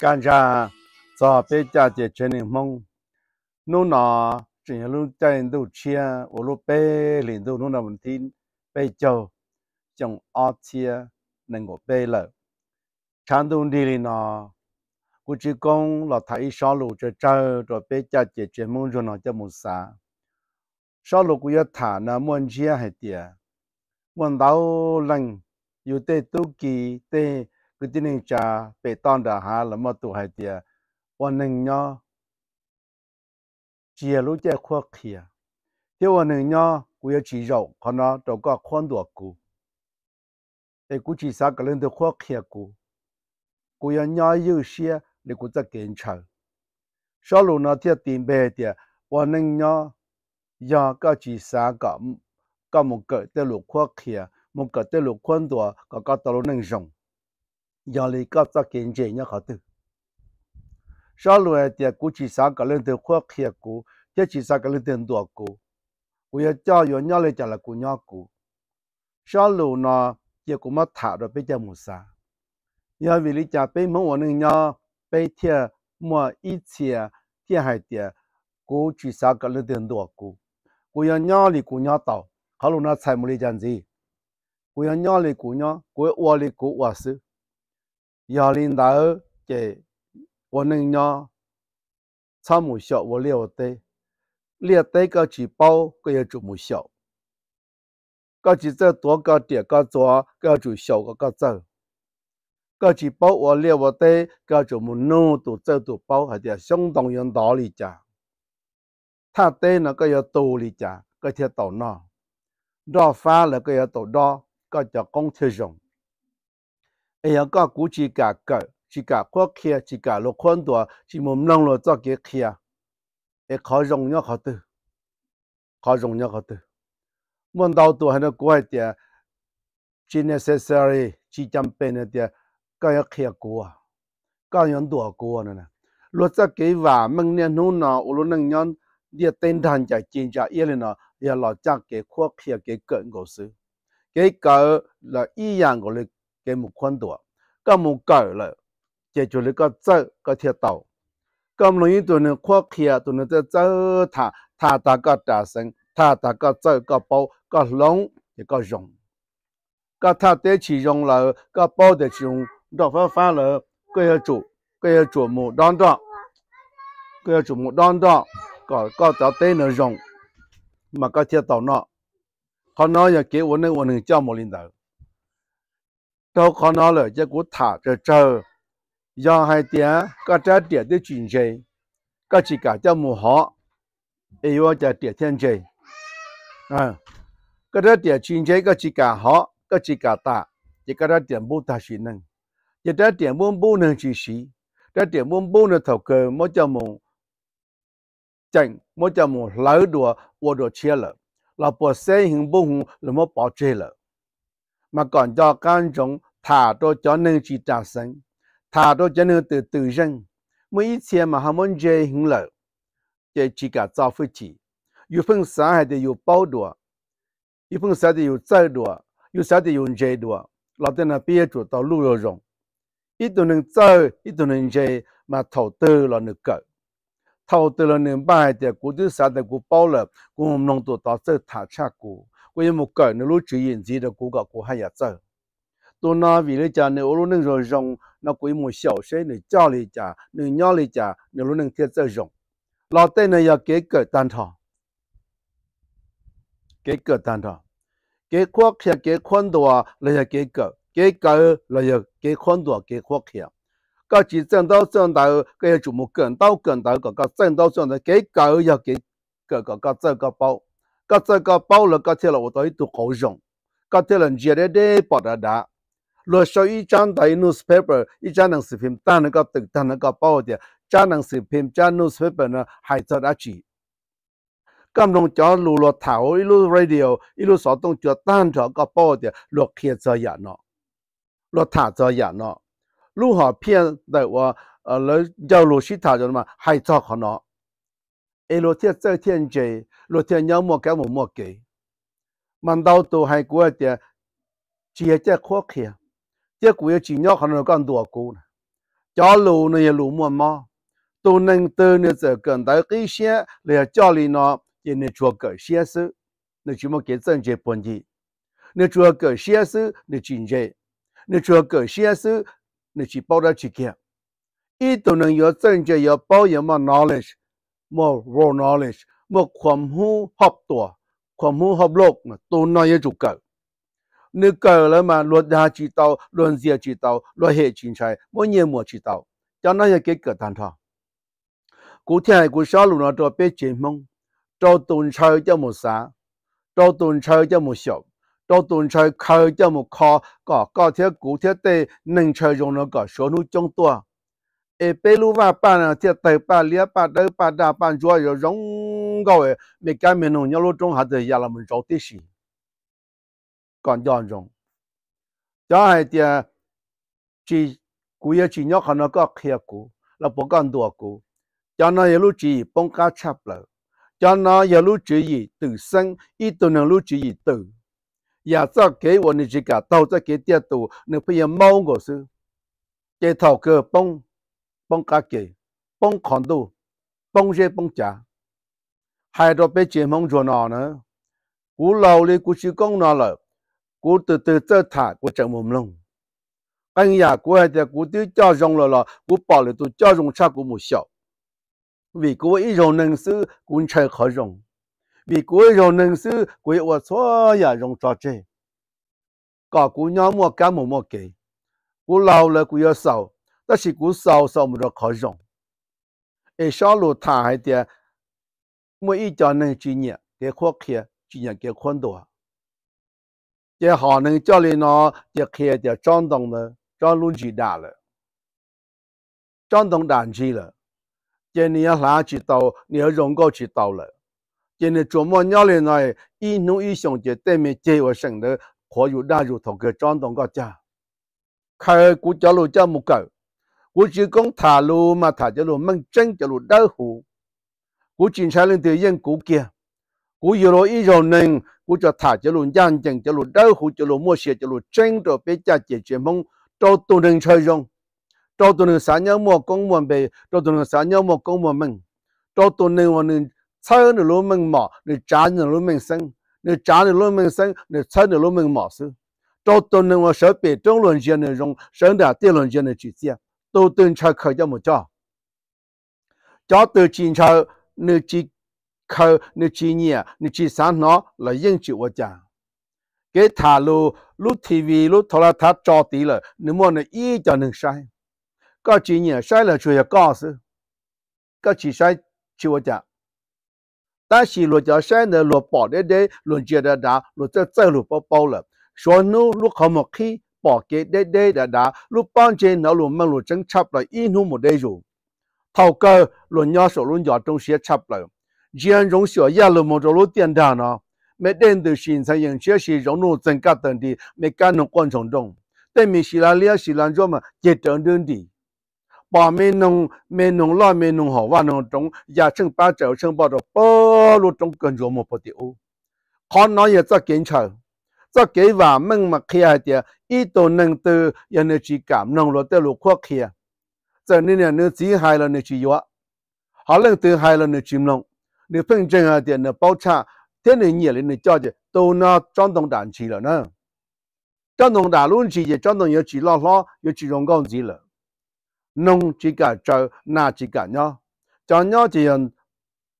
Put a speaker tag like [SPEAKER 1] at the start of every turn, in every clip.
[SPEAKER 1] 干啥？早别家姐全领梦，弄那这些路在人都吃，我路背领都弄那问题背走，将阿切能够背了。长东地里呢，我只讲老太一上路就找着别家姐姐梦着那叫么啥？上路我要谈那问题还点，问到人有得多记得。cái tin này cha bị tan đã hà là mà tụ hai tiệt วันหนึ่งเนาะเจียรู้เจ้าขั้วเขียเที่ยววันหนึ่งเนาะกูจะจีโร่ขนาดตัวก็ควนตัวกูแต่กูจีสักก็เรื่องตัวขั้วเขียกูกูยังเนาะอยู่เสียหรือกูจะเกินเชื่อสรุปเนาะเที่ยวตีนเบียเดียวันหนึ่งเนาะยังก็จีสักก็ก็มึงเกิดแต่หลุดขั้วเขียมึงเกิดแต่หลุดควนตัวก็ก็ตัวหนึ่งจง yali kapsa kenje nya khatu shalwe tia kuchi sa kalen te khwa khia ko tia chi sa kalen te ndo ko ko ya cha yo nya le cha la ku nya ko shalu na ye ko ma tha ro pe cha mu sa ya vi li cha pe mo wa ne nya pe tia mo i chia tia hai tia ko chi sa kalen te ndo ko ko ya nya li ku nya ta ခလုံးနာဆိုင်မလေးကြံစီကိုရညလေးကိုညကိုဝါလေးကိုဝါဆူ幺零导就我能奶，参谋小，我尿得，尿得个纸包，个也这么小，个就再多个点个作啊，个就小个个走，个就包我尿我袋，个就么弄都多，这多包，还得相当有道理讲。他对那个要多的，个些到脑，豆饭那个要豆豆，个就公吃上。哎呀，个估计个个，自家国企，自家落看多，是冇弄落做嘅企啊，诶，考容易好多，考容易好多。问到多喺度过一啲，只 necessary 只จํเป็น一啲，ก็要企过啊，ก็要多过呢呢。落做嘅话，明年好嗱，我攞能人啲 tinh thần 就戰就一年啦，要落做嘅國企嘅緊公司，幾個嚟依樣我哋。这么宽大，这么高了，解决了个籽，个铁豆，这么容易都能扩开，都能在籽它它大个大声，它大个籽个包个龙一个虫，个它带起用了，个包带起用了，多会了，个要做，个要做木当当，个要做木当当，个搞咱地能用，麦个铁豆呢，它呢要结稳呢，稳定叫冇领导。đâu có nó là cho của thả cho chờ do hai tiếng có trả tiền tới chuyện gì có chỉ cả cho mù họ yêu cho tiền thiên gì à có trả tiền chuyện gì có chỉ cả họ có chỉ cả ta chỉ có trả tiền ta xin năng chỉ trả tiền bù bù năng chỉ xí trả tiền bù bù năng cơ mỗi cho mù chẳng mỗi cho mù lỡ đùa ô đùa chia lỡ là bỏ xe hình bù hùng là mỗi bỏ còn cho can trọng 他多叫能去打生，他多叫能得得人，每一切嘛，他们侪很累，就自家招呼起。一份生还得有包多，一份生的有籽多，有生的有钱多，落在那憋住到路月中，一顿能走，一顿能涨嘛，土豆了能够，土豆了能卖点谷子、生点谷包了，我弄农到这他恰谷，我也没讲那路七月前的谷高谷还要走。多难为了家，你无论能说穷，那规模小些，你照理家，你娘理家，你无能接着穷，老爹呢要改革登场，改革登场，改阔些，改宽多啊！来改革，改革来改宽多，改阔些。个只长大长大后，个要逐步到多到多个。个长大长大，改革要改改个，个走个包，个走个包了，个天了我都要多好用。个天了钱来得不得多？罗说一张台，一 newspaper，一张能视频，当能个读，当能个报的，一张能视频，一张 newspaper 呢，还做哪几？咱们弄焦罗罗台，伊路 radio，一路手动叫单叫个报的，罗牵着热闹，罗塔着热闹。如好偏的我呃，叫罗西台做嘛？还做可能？伊罗天在天际，罗天要么给我个计？曼道都还贵的，只个只阔气。结果要几年还能干多少工呢？交路呢也路漫嘛，都能得呢，在跟大家一些来家里呢也能做个吸收，你就码给增加本钱。你做个吸收，你增加；你做个吸收，你去包的去去。伊都能有增加有包，有嘛能力，冇无能力，冇宽裕好多，宽裕好做嘛都那也做个。你搞了嘛？乱杀猪头，乱剪知道，落害猪财，我也没知道。叫那些给者蛋讨。古天，古小路那多北京目，到东潮叫么啥？到东潮叫么小？到东潮高叫么高？搞高铁古铁地能车用那个小路中土。诶，比如话办啊，铁地办、列办、那办、那办，主要用搞的，没干没弄，要弄中还得伊拉们找对象。còn dọn rộng cho hay thì chỉ cú ye chỉ nhóc nó có khía cú là bỏ con đùa cú cho nó yếu lúc chỉ bông cá chập lợ cho nó yếu lúc chỉ gì tự sinh ít tuần nó lúc chỉ gì tự giờ dạ cho kế của nên chỉ cả tàu cho kế tiệt tù nên phải mâu mau sư kế thầu cơ bông bông cá kế bông khổng đu bông dê bông chả hai đứa bé chỉ mông cho nó nữa cú lâu lì cú chỉ công nó lợi 古都都做他，我怎么弄？哎呀，我下天我都叫融了了，我包里都叫融差古么少。为过一场能手，古钱可融；为过一场能手，给我错也融多钱。搞姑娘莫干么么给，我老了我要烧，但是我烧烧唔着可融。一小路摊还天，每一家能赚几该扩开钱？几该扩大。多？在海南家里呢，就开条张东的张路去打了，张东打去了。今天下去到你要永高去到了。今天中午夜里来，一怒一兄就对面计我生的可有大入投给张东国家？开古家路就木够，我只讲铁路嘛，铁路门镇铁路都好，我只差两条人股桥。古一路一路人，叫就踏着路，养着路，招呼着路，摸些着路，千条百家解决梦，招多人采用，招多人啥鸟么讲明白，招多人啥鸟么讲不明，招多人话你菜的路明毛，你家的路明生，你家的路明生，你菜的路明毛少，招多人话手边中乱钱能用，手第，短乱钱能去借，都点吃口子不照，照到今朝你只。khâu như chi nhẹ như chi sáng nó là dân chịu ở chàng cái thả lu lu tv lu thọ là thả cho tí là nếu mà nó y cho nên sai có chi nhẹ sai là chủ yếu có sự có chỉ sai chịu ở chàng ta chỉ lu cho sai là lu bỏ để để lu chia ra đã lu chơi chơi lu bao bao là số nu lu không một khi bỏ cái để để đã đã lu bao trên nó lu mang lu tranh chấp là y nu một đây rồi thầu cơ lu nhỏ số lu nhỏ trong xe chấp rồi 既然从小亚路、莫扎路、点大呢，每天都形成正确是融入增加等地每干农过程中，对新西兰历史人们极端等地，把每农每农老每农好万农种，也成百种成百到百路种各种不不的哦。看那业在减少，在计划们嘛开的，一度能得人类之家农路的路阔开，在那年能治好人类之药，好能得海人类之农。你分正啊，电的包产，电力、夜里的价钱都拿张东地去了呢。张东大陆区也，张东又去拉萨，又去种工去了。弄几个州，拿几个县，将县就用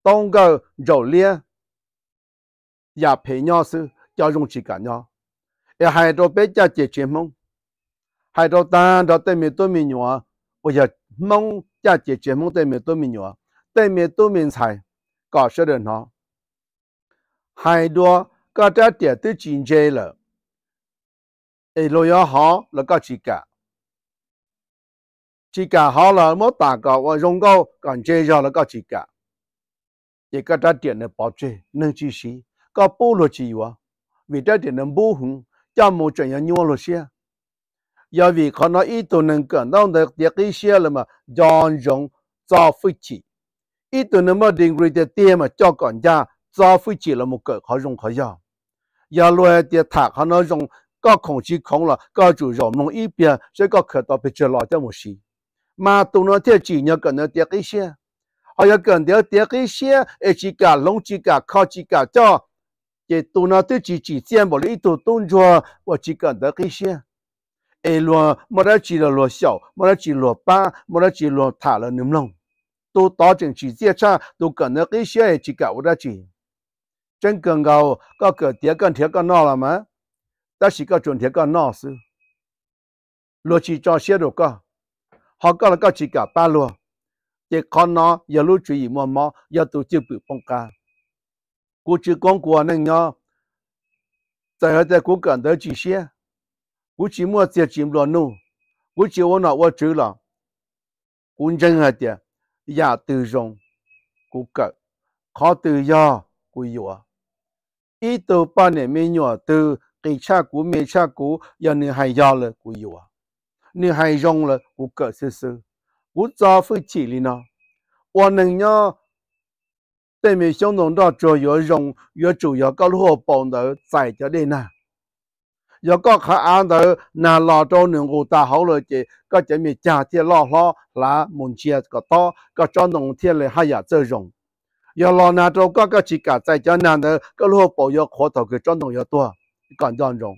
[SPEAKER 1] 当个肉联、也配、县市叫龙区改县。也还多别家解决梦，还多单到对面对面去，我要梦解决解梦对面对面去，对面对面菜。搞晓得哈，很多搞在点都进济了，哎，路又好，然后几驾，几驾好了，没大家我能够干介下然后几驾，也搞在点的保障能继续，搞不落去哇，为在点的不红，衡，叫目前人越来越，要为看到一度能够弄得点个些了嘛，繁荣造不起。ít tuần nữa mà đình người ta tiêm cho còn ra cho phi chỉ là một cỡ khó dùng khó giàu giờ loài thì thả khó nó dùng có không chỉ không là có chủ rộng nông ít bia sẽ có khởi tạo bị trở lại cho một xí mà tụi nó thì chỉ nhớ cần nó tiếc cái xe họ nhớ cần nhớ cái xe chỉ cả lông chỉ cả khó chỉ cả cho thì tụi nó thì chỉ chỉ bỏ lấy tụi tụi cho và chỉ cần cái xe ai lo mà chỉ là lo xấu mà chỉ lo ba mà chỉ lo thả là nấm lòng 都打进去，节差，都能给季节去搞不得钱。真干够，可可甜干天干闹了吗？但是个就天干闹事，罗奇招些罗个，好搞了个季节，怕罗。叶看孬，一路注意毛毛，要多基本放假。古只讲过那孬，再后再古跟着季节。古只莫接接罗孬，古只我那我走了，干净一点。giả dạ, từ rồng của cỡ khó từ do của dùa ý từ ba nè mi nhỏ từ kỳ cha của mi cha của giờ nữ hay do là của dùa nữ hay rồng là của cỡ sư sư của cho phu chỉ lý nó và nâng nhớ tên mi xong đồng đó cho dùa rồng dùa chủ yếu có lúa bồng đó giải cho đây nào ยก็ข้าอ่านเถอนาลอโจหนึ่งกูตาเขาเลยเจก็จะมีจ่าเทียล่อล่อละมุนเชียก็ต่อก็จ้องนงเทียเลยให้ยาเจริงยาลอนาโจก็ก็จิกัดใจเจ้านานเถอก็รู้ปอยขอต่อคือจ้องนงยาตัวก่อนจ้องจง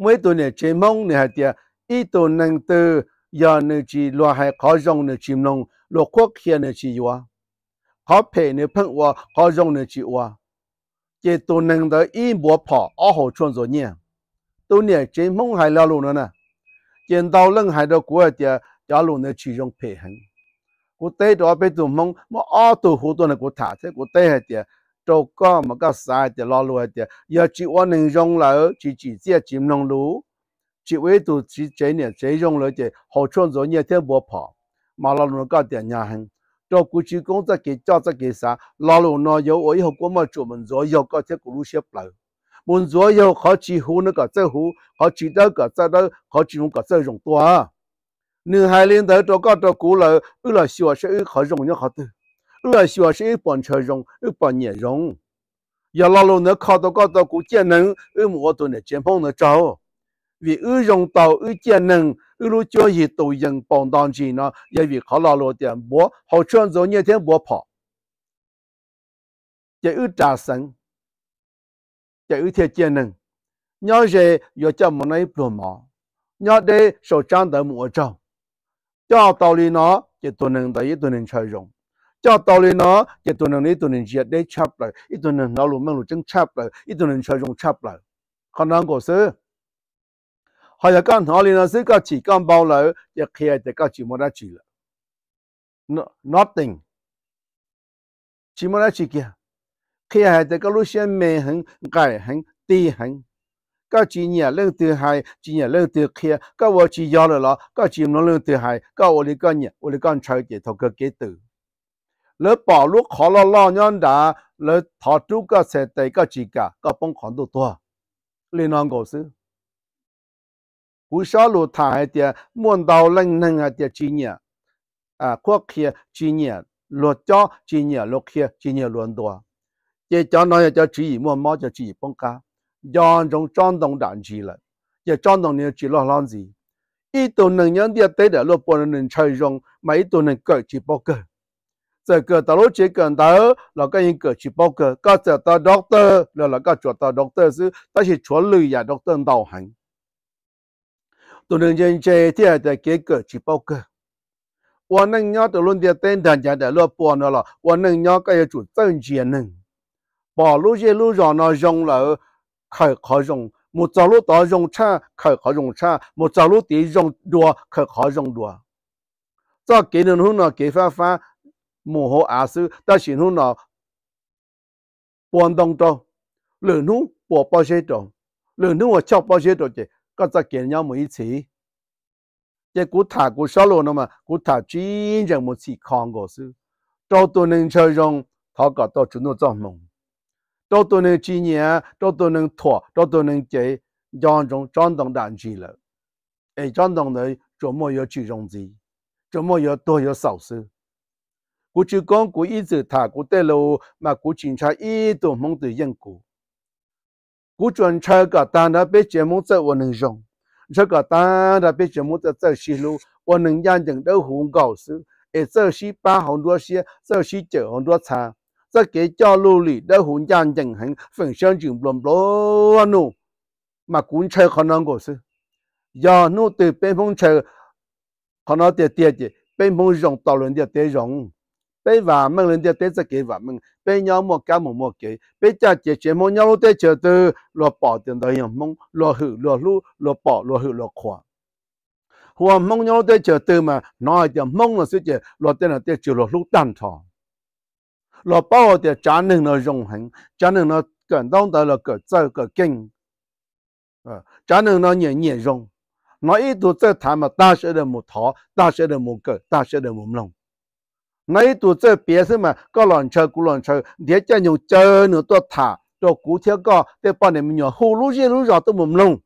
[SPEAKER 1] เมื่อตัวเนี่ยเจมงเนี่ยเดียอีตัวหนึ่งตัวยาเนี่จีลอให้ขอจงเนี่ยจิมงลูกคุกเขียนเนี่ยจีวะขอเพ่เนี่ยเพิ่งวะาขอจงเนี่ยจีวะ吉都能到一波跑二号创作业，都连金梦还了路了呢，见到人还在古尔地阿路内取种平衡。古代就白做梦，我阿都好多内古塔在古代海地，州街么个三地老路海地，要去往能乡来去，直接金宁乡路，接尾都去几年，接往来的河创作园跳波泡，马路内个电压很。到过去工作给早，再给啥？老了呢有，我以后过嘛坐木座，有高铁公路些不？木座有好几户那个在户，好几那个在到好几那个在种多啊！你海里头到搞到了，为了希望是些好种些好的，为了希望是一帮车种，一帮叶种。要老了那靠到靠到过节能二摩托那肩膀那走。vì ư dùng tàu ư chia nâng ư lu cho gì tàu dân bóng đòn gì nó giờ vì khó lo lo tiền bố hậu chân rồi như thế bố phỏ chỉ ư trả sân chỉ ư thiệt chia nâng nhớ gì giờ cho một nơi bùa mỏ nhớ đây sổ trang tới mùa trâu cho tàu lý nó chỉ tuần nâng tới tuần nâng chơi dùng cho tàu lên nó chỉ tuần nâng đi tuần nâng giết để chắp lại ít tuần nâng nó luôn mang luôn chân chắp lại ít tuần nâng chơi dùng chắp lại còn năng cổ xưa họ là con họ liền sẽ các chỉ con bao lâu giờ kia thì các chỉ một ra chỉ là nothing chỉ một đã chỉ kia kia thì các lúc xem mê hứng cải hứng tì hứng các chỉ nhà lâu từ hai chỉ nhà lâu từ kia các vợ chỉ giàu rồi đó có chỉ nó lâu từ hai có vợ đi con nhà vợ đi con chơi chỉ thầu cơ kế tử lỡ bỏ lúc khó lo lo nhon đã lỡ thọ chú các xe tay các chỉ cả các bông khoản đồ to liên ăn cổ sư 为啥路他还的摸到冷冷还的几年啊？过去几年，落脚几年，落去几年轮多，也叫那也叫注意摸毛叫注意崩嘎，杨中张东长起了，也张东呢起了啷子，一都能让的对的落不能吹容，每都能够去包个。这个大陆这个到那个人个去包个，搞这到 doctor，那那个做到 doctor 是，但是全类也 doctor 到行。都能经验，这还得给个举报个。我能药，的论点等然得的卜完了。我能药，可要注意经呢。把那些上药用了，开开虫；木枣路到虫差，开开虫差；木枣路打虫多，害害虫多。给几年呢，给翻翻，木禾矮小，到今年呢，搬东东，嫩农我保险到，嫩农我交保险到去。哥在捡幺们一起，这古塔古烧炉呢嘛，古塔真正没去看过数。这多能吃中，他可多住那做梦；多多能穿呀，这多能拖，多多能借，家中账东打起了。哎，账东内琢磨要去融资，就没要多有少数。过就讲过一直他，古得了那过警察一都蒙得认古。古泉车个当它被折磨得我能上；车个当它被折磨得走西路，我能让人都很高树。二十七号好多些，这十九号多车，这个道路里都很江人很分香就不不弄，马古车可能个是，要弄的被风车，可能的跌去，被风用倒了的跌用。bây và mình lên tiền tết sẽ kế và mình bây nhau một cái một một kế bây cha chỉ chỉ một nhau lúc tết chờ từ lo bỏ tiền đời nhau mong lo hử lo lu lo bỏ lo hử lo khóa hoa mong nhau tết chờ từ mà nói thì mong là sự chỉ lo tiền là tết chỉ lo lu tan thọ lo bỏ tiền trả nên nó dùng hành trả nên nó cần đóng tới là cỡ chơi cỡ kinh trả nên nó nhẹ nhẹ dùng nói ít tuổi chơi thà mà đa số là một thọ đa số là một cái, đa số là một lòng 那一段在边什么搞乱车、搞乱车，人家用这么多他，多古铁架，再把你们绕，好路线、路上都木弄。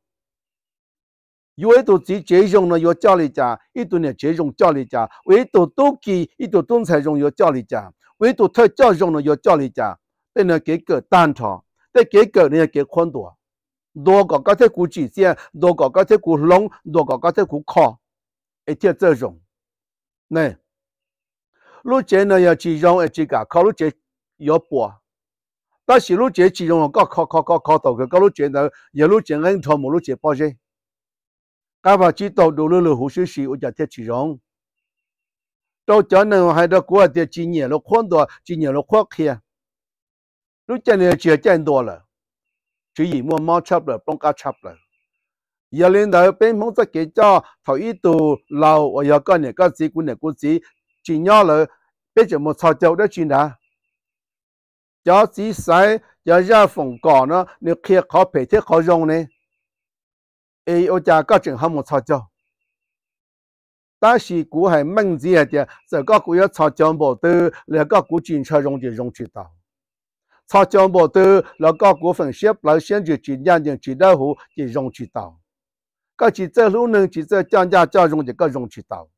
[SPEAKER 1] 有一段在街用呢，要叫你家；一段呢，在上叫你家；有一段多给一段动车用要叫你家；有一段特架用呢要叫你家。在那给构蛋炒，再给构你给宽多，多搞搞在古主线，多搞搞在古龙，多搞搞在古烤，一天这种，那。卢姐呢要集中又自教，柯卢姐又博，但是卢姐集中我考考柯考柯多嘅，柯卢姐呢又卢姐肯同我卢姐波先，家下知道做呢个护士事要接地气用，到时呢我喺过估下啲经验咯，宽度经验咯阔气，卢姐呢就真多啦，除咗毛毛炒啦，冻瓜炒啦，又连到变红汁鸡爪、头鱼肚、牛或者又加啲加猪骨、牛骨煮，经验咯。这个木操作得注意哪？胶仔细，胶风缝胶你可以好平，贴好呢。诶，我擦胶正好木操作，但是，系海门前的这个股要操作码头，那个股进出用就用渠道。操作码头那个股分水路，现在是两条支流就用渠道。这是在路能，这是降价桥用就个容渠道。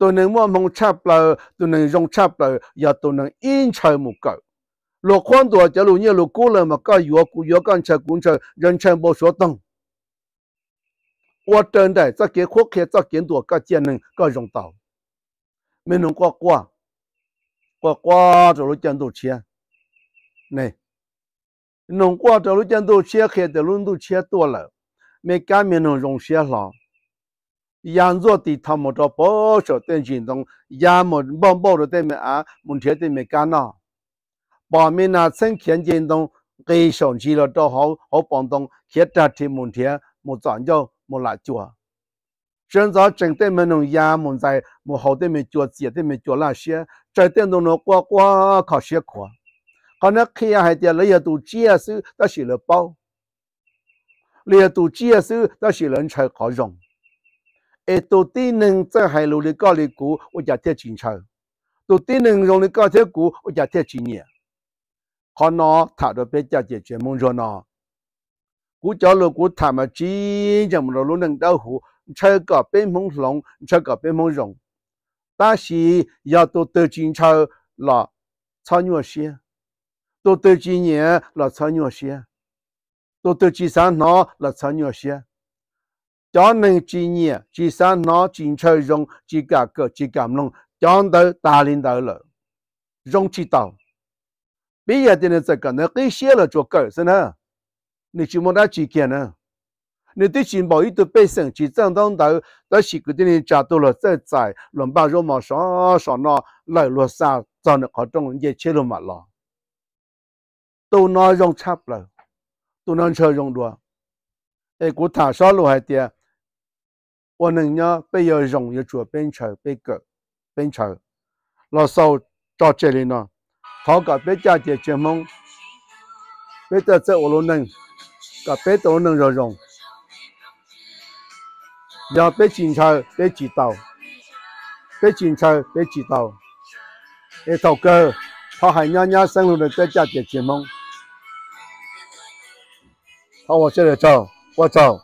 [SPEAKER 1] 都能望蒙差不了，都能用差不了，也都能应酬木够。若宽多，假如你若过了嘛，该越过越干才工作，人才不说等。我等待再给阔开，再更多，该节能，该用到。没能挂挂，挂挂走路见到钱，那能挂走路见到钱，还得轮到钱多了，没干没能用些了。现在的他们都不少的群众，要么没保住对面啊门题对面干了，报名啊，趁看见东给上去了都好好帮东，其他提门题没长就没来坐。现在正在我弄这些在没好的面坐，挤的面坐那些，在这东东过过考试课，可能去啊还在那些多几啊手那些了报，那些多几 c 那些人才考用。诶，到底能种的高粱谷，我叫它金秋；到底能种的高铁谷，我叫它金叶。旱孬，他都别家解钱，忙着孬。我叫了，我他们金，像么们路能到腐，你吃个别梦龙，你吃个别梦龙。但是要多多金秋，老操尿些；多多几年老操尿些；多多三桑，老操尿些。讲人置业，至少拿钱车用，去价个，去降弄，讲到大领导了，用起到，毕业的人在讲，你亏写了就个是呢，你就冇得几间呐，你对钱包一都白相，去涨当到，但是个的人加多了，再在乱巴肉嘛上上那来罗山找那各种一切都没了，都拿用差了，都拿钱用多，诶，古塔上了还点。我奶奶不要人，要主变成被狗，变成，老少到这里呢，他搞别家姐节目，别得在俄罗斯搞别都能让让要别警察被指道，被警察被指道，那条狗，他还娘娘生活的这家的节目，他往这里走，我走。